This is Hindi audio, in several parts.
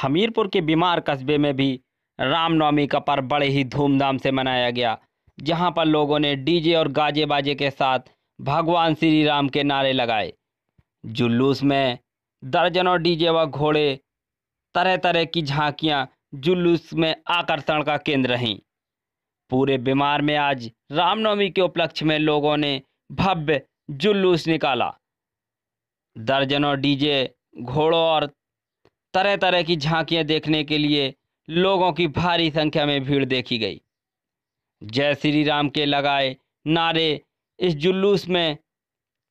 हमीरपुर के बीमार कस्बे में भी रामनवमी का पर्व बड़े ही धूमधाम से मनाया गया जहां पर लोगों ने डीजे और गाजे बाजे के साथ भगवान श्री राम के नारे लगाए जुलूस में दर्जनों डीजे व घोड़े तरह तरह की झांकियां जुलूस में आकर्षण का केंद्र रहीं पूरे बीमार में आज रामनवमी के उपलक्ष्य में लोगों ने भव्य जुलूस निकाला दर्जनों डीजे घोड़ों और तरह तरह की झांकियां देखने के लिए लोगों की भारी संख्या में भीड़ देखी गई जय श्री राम के लगाए नारे इस जुलूस में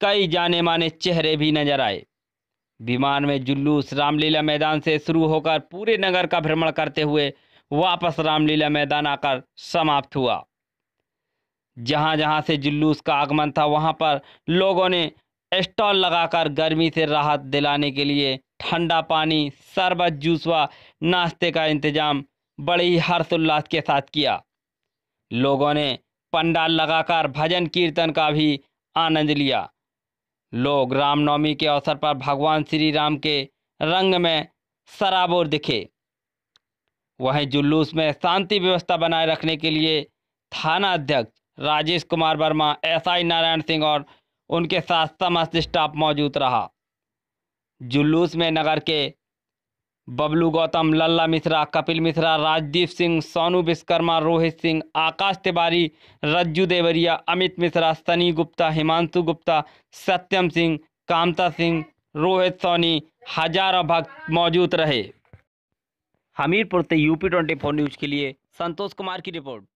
कई जाने माने चेहरे भी नजर आए विमान में जुलूस रामलीला मैदान से शुरू होकर पूरे नगर का भ्रमण करते हुए वापस रामलीला मैदान आकर समाप्त हुआ जहाँ जहाँ से जुलूस का आगमन था वहाँ पर लोगों ने स्टॉल लगाकर गर्मी से राहत दिलाने के लिए ठंडा पानी शरबत जूस व नाश्ते का इंतजाम बड़े ही हर्षोल्लास के साथ किया लोगों ने पंडाल लगाकर भजन कीर्तन का भी आनंद लिया लोग रामनवमी के अवसर पर भगवान श्री राम के रंग में सराबोर दिखे वहीं जुलूस में शांति व्यवस्था बनाए रखने के लिए थाना अध्यक्ष राजेश कुमार वर्मा एसआई नारायण सिंह और उनके साथ समस्त स्टाफ मौजूद रहा जुलूस में नगर के बबलू गौतम लल्ला मिश्रा कपिल मिश्रा राजदीप सिंह सोनू विश्वकर्मा रोहित सिंह आकाश तिवारी रज्जू देवरिया अमित मिश्रा सनी गुप्ता हिमांशु गुप्ता सत्यम सिंह कामता सिंह रोहित सोनी हजारों भक्त मौजूद रहे हमीरपुर से यूपी ट्वेंटी फोर न्यूज़ के लिए संतोष कुमार की रिपोर्ट